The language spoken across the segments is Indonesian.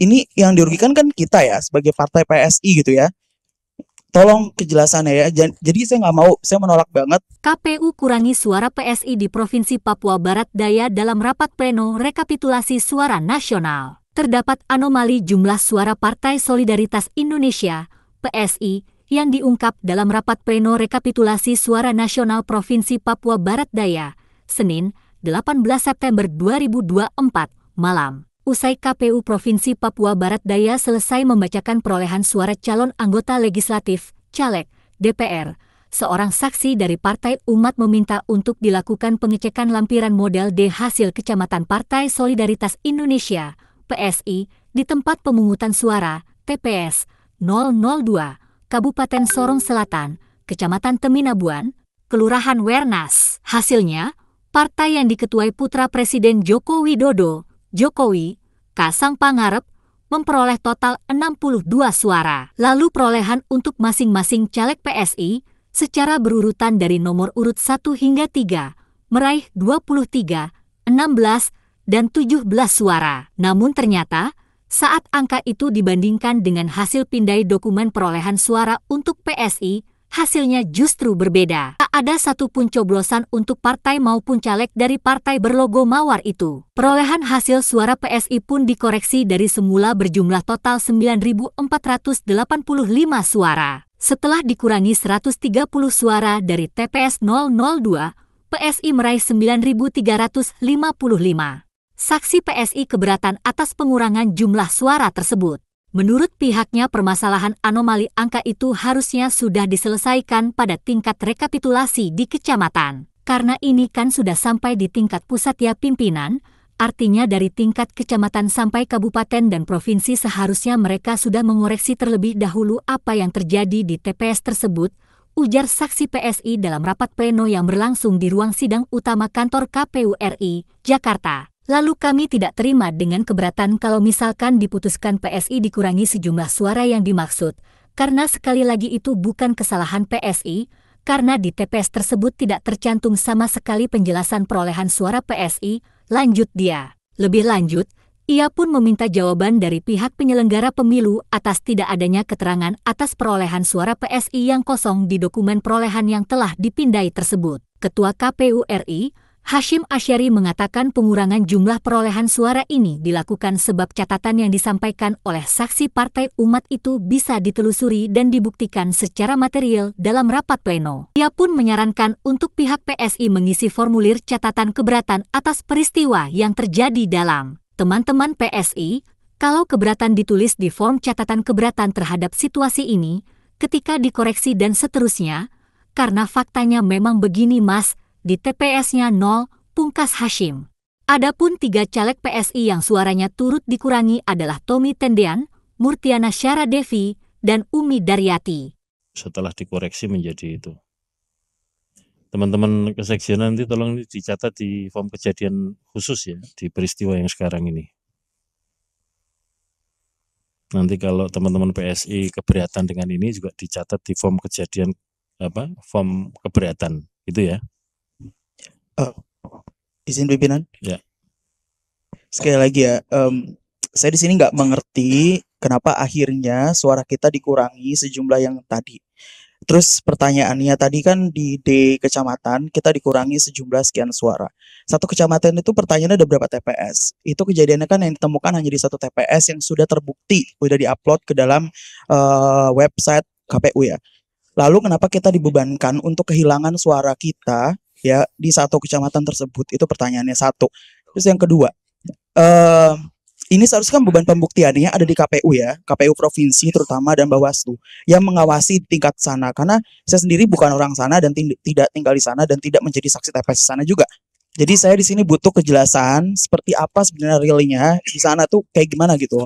ini yang dirugikan kan kita ya sebagai partai PSI gitu ya. Tolong kejelasannya ya. Jadi saya nggak mau, saya menolak banget. KPU kurangi suara PSI di Provinsi Papua Barat Daya dalam rapat pleno rekapitulasi suara nasional. Terdapat anomali jumlah suara Partai Solidaritas Indonesia (PSI) yang diungkap dalam rapat pleno rekapitulasi suara nasional Provinsi Papua Barat Daya, Senin, 18 September 2024 malam usai KPU Provinsi Papua Barat Daya selesai membacakan perolehan suara calon anggota legislatif, caleg, DPR, seorang saksi dari Partai Umat meminta untuk dilakukan pengecekan lampiran model D hasil Kecamatan Partai Solidaritas Indonesia, PSI, di tempat pemungutan suara, TPS, 002, Kabupaten Sorong Selatan, Kecamatan Teminabuan, Kelurahan Wernas. Hasilnya, partai yang diketuai putra Presiden Joko Widodo, Jokowi, Kasang Pangarep memperoleh total 62 suara. Lalu perolehan untuk masing-masing caleg PSI secara berurutan dari nomor urut 1 hingga 3 meraih 23, 16, dan 17 suara. Namun ternyata, saat angka itu dibandingkan dengan hasil pindai dokumen perolehan suara untuk PSI, hasilnya justru berbeda. Tak ada satu pun coblosan untuk partai maupun caleg dari partai berlogo mawar itu. Perolehan hasil suara PSI pun dikoreksi dari semula berjumlah total 9.485 suara. Setelah dikurangi 130 suara dari TPS 002, PSI meraih 9.355. Saksi PSI keberatan atas pengurangan jumlah suara tersebut. Menurut pihaknya permasalahan anomali angka itu harusnya sudah diselesaikan pada tingkat rekapitulasi di kecamatan. Karena ini kan sudah sampai di tingkat pusat ya pimpinan, artinya dari tingkat kecamatan sampai kabupaten dan provinsi seharusnya mereka sudah mengoreksi terlebih dahulu apa yang terjadi di TPS tersebut, ujar saksi PSI dalam rapat pleno yang berlangsung di ruang sidang utama kantor KPU RI, Jakarta. Lalu kami tidak terima dengan keberatan kalau misalkan diputuskan PSI dikurangi sejumlah suara yang dimaksud, karena sekali lagi itu bukan kesalahan PSI, karena di TPS tersebut tidak tercantum sama sekali penjelasan perolehan suara PSI, lanjut dia. Lebih lanjut, ia pun meminta jawaban dari pihak penyelenggara pemilu atas tidak adanya keterangan atas perolehan suara PSI yang kosong di dokumen perolehan yang telah dipindai tersebut. Ketua KPU RI, Hashim Asyari mengatakan pengurangan jumlah perolehan suara ini dilakukan sebab catatan yang disampaikan oleh saksi Partai Umat itu bisa ditelusuri dan dibuktikan secara material dalam rapat pleno. Ia pun menyarankan untuk pihak PSI mengisi formulir catatan keberatan atas peristiwa yang terjadi dalam teman-teman PSI, kalau keberatan ditulis di form catatan keberatan terhadap situasi ini, ketika dikoreksi dan seterusnya, karena faktanya memang begini mas, di TPS-nya 0, pungkas Hashim. Adapun tiga caleg PSI yang suaranya turut dikurangi adalah Tommy Tendean, Murtiana Syara Devi, dan Umi Daryati. Setelah dikoreksi menjadi itu. Teman-teman keseksian nanti tolong dicatat di form kejadian khusus ya, di peristiwa yang sekarang ini. Nanti kalau teman-teman PSI keberatan dengan ini juga dicatat di form kejadian apa? form keberatan, itu ya uh, izin pimpinan ya sekali lagi ya um, saya di sini nggak mengerti kenapa akhirnya suara kita dikurangi sejumlah yang tadi Terus pertanyaannya tadi kan di D kecamatan kita dikurangi sejumlah sekian suara. Satu kecamatan itu pertanyaannya ada berapa TPS? Itu kejadiannya kan yang ditemukan hanya di satu TPS yang sudah terbukti, sudah diupload ke dalam uh, website KPU ya. Lalu kenapa kita dibebankan untuk kehilangan suara kita ya di satu kecamatan tersebut itu pertanyaannya satu terus yang kedua eh, ini seharusnya kan beban pembuktiannya ada di KPU ya, KPU provinsi terutama dan Bawaslu yang mengawasi tingkat sana karena saya sendiri bukan orang sana dan tidak tinggal di sana dan tidak menjadi saksi TPS di sana juga. Jadi saya di sini butuh kejelasan seperti apa sebenarnya realnya di sana tuh kayak gimana gitu.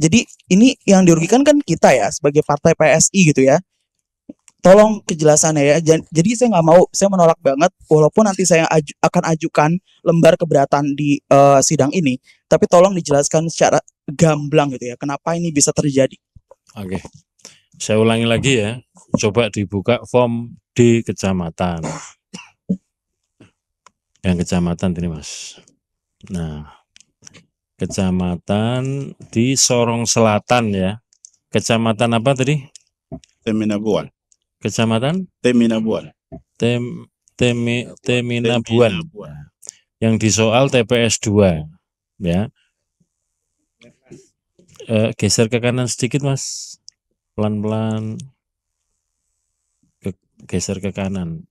Jadi ini yang dirugikan kan kita ya sebagai partai PSI gitu ya tolong kejelasannya ya. Jadi saya nggak mau, saya menolak banget. Walaupun nanti saya aj akan ajukan lembar keberatan di uh, sidang ini, tapi tolong dijelaskan secara gamblang gitu ya. Kenapa ini bisa terjadi? Oke, saya ulangi lagi ya. Coba dibuka form di kecamatan. Yang kecamatan ini mas. Nah, kecamatan di Sorong Selatan ya. Kecamatan apa tadi? Temenabuan. Kecamatan Teminabuan. Tem Temi, Teminabuan. Teminabuan. Yang di soal TPS 2 ya. E, geser ke kanan sedikit, Mas. Pelan-pelan ke, geser ke kanan.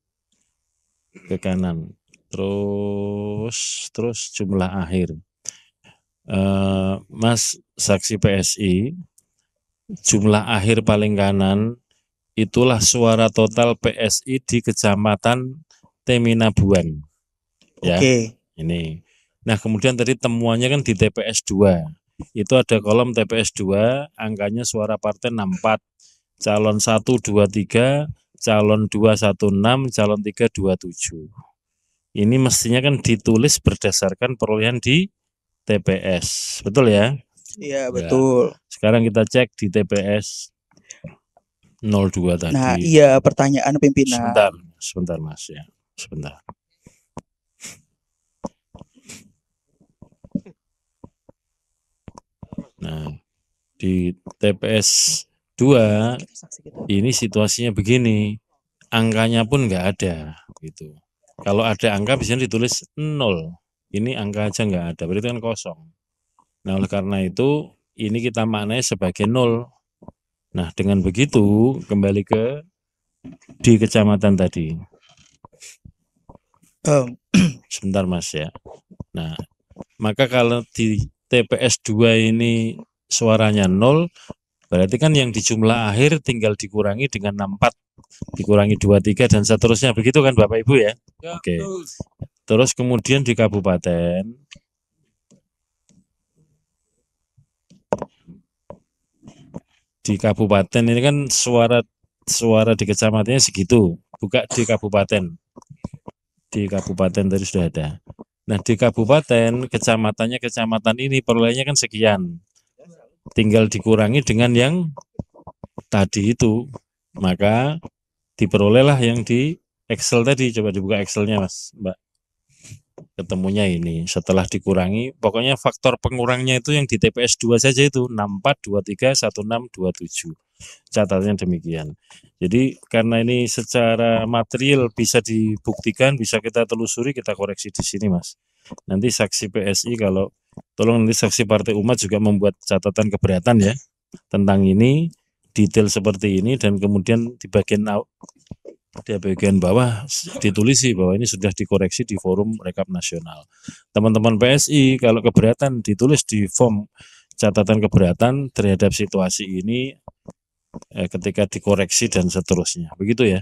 Ke kanan. Terus terus jumlah akhir. E, mas saksi PSI jumlah akhir paling kanan Itulah suara total PSI di Kecamatan Teminabuan. Ya. Oke. Ini. Nah, kemudian tadi temuannya kan di TPS 2. Itu ada kolom TPS 2, angkanya suara partai 64. Calon 1 23, calon 216, calon 327. Ini mestinya kan ditulis berdasarkan perolehan di TPS. Betul ya? Iya, ya. betul. Ya. Sekarang kita cek di TPS 02 tadi. Nah, iya pertanyaan pimpinan. Sebentar, sebentar Mas ya. Sebentar. Nah, di TPS 2 ini situasinya begini. Angkanya pun enggak ada gitu. Kalau ada angka biasanya ditulis 0. Ini angka aja enggak ada, berarti kan kosong. Nah, oleh karena itu ini kita maknai sebagai nol Nah, dengan begitu kembali ke di kecamatan tadi. Um. Sebentar Mas ya. Nah, maka kalau di TPS 2 ini suaranya nol, berarti kan yang di jumlah akhir tinggal dikurangi dengan 64, dikurangi 23 dan seterusnya. Begitu kan Bapak Ibu ya? ya Oke. Okay. Terus kemudian di kabupaten di kabupaten ini kan suara suara di kecamatannya segitu buka di kabupaten di kabupaten tadi sudah ada nah di kabupaten kecamatannya kecamatan ini perolehnya kan sekian tinggal dikurangi dengan yang tadi itu maka diperolehlah yang di Excel tadi coba dibuka Excelnya mas mbak ketemunya ini setelah dikurangi pokoknya faktor pengurangnya itu yang di TPS 2 saja itu 6423 catatannya demikian jadi karena ini secara material bisa dibuktikan bisa kita telusuri kita koreksi di sini mas nanti saksi PSI kalau tolong nanti saksi Partai Umat juga membuat catatan keberatan ya tentang ini detail seperti ini dan kemudian di bagian di bagian bawah ditulis sih bahwa ini sudah dikoreksi di forum rekap nasional. Teman-teman PSI kalau keberatan ditulis di form catatan keberatan terhadap situasi ini eh, ketika dikoreksi dan seterusnya. Begitu ya.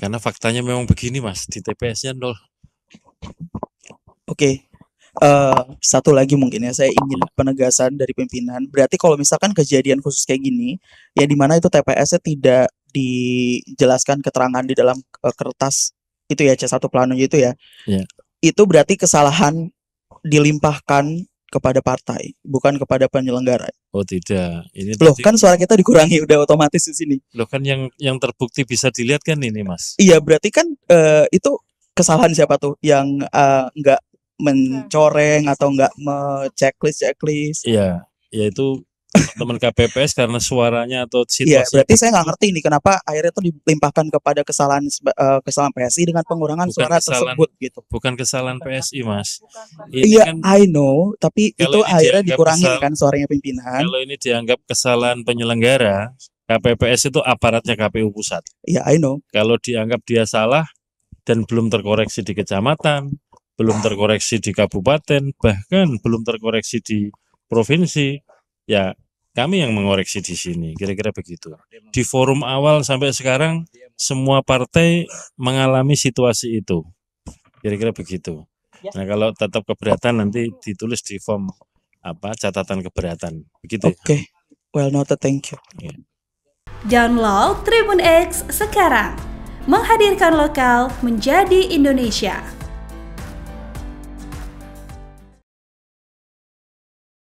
Karena faktanya memang begini Mas, di TPS-nya nol. Oke. Okay. Eh, satu lagi mungkin ya saya ingin penegasan dari pimpinan. Berarti kalau misalkan kejadian khusus kayak gini, ya di mana itu TPS-nya tidak dijelaskan keterangan di dalam uh, kertas itu ya C1 plano itu ya. Yeah. Itu berarti kesalahan dilimpahkan kepada partai, bukan kepada penyelenggara. Oh tidak, ini loh tadi... kan suara kita dikurangi udah otomatis di sini. Loh kan yang yang terbukti bisa dilihat kan ini mas. Iya berarti kan uh, itu kesalahan siapa tuh yang nggak uh, mencoreng atau enggak checklist checklist iya ya itu teman KPPS karena suaranya atau situasi. Iya, berarti saya nggak ngerti nih kenapa akhirnya itu dilimpahkan kepada kesalahan eh, kesalahan PSI dengan pengurangan bukan suara kesalahan, tersebut gitu. Bukan kesalahan PSI, Mas. Iya, kan, I know, tapi itu akhirnya dikurangin kesal, kan suaranya pimpinan. Kalau ini dianggap kesalahan penyelenggara, KPPS itu aparatnya KPU pusat. Iya, I know. Kalau dianggap dia salah dan belum terkoreksi di kecamatan, belum terkoreksi di kabupaten, bahkan belum terkoreksi di provinsi, ya kami yang mengoreksi di sini, kira-kira begitu. Di forum awal sampai sekarang, semua partai mengalami situasi itu, kira-kira begitu. Ya. Nah kalau tetap keberatan nanti ditulis di form apa catatan keberatan, begitu. Ya. Oke, okay. well noted, thank you. Yeah. Download Tribun X sekarang, menghadirkan lokal menjadi Indonesia.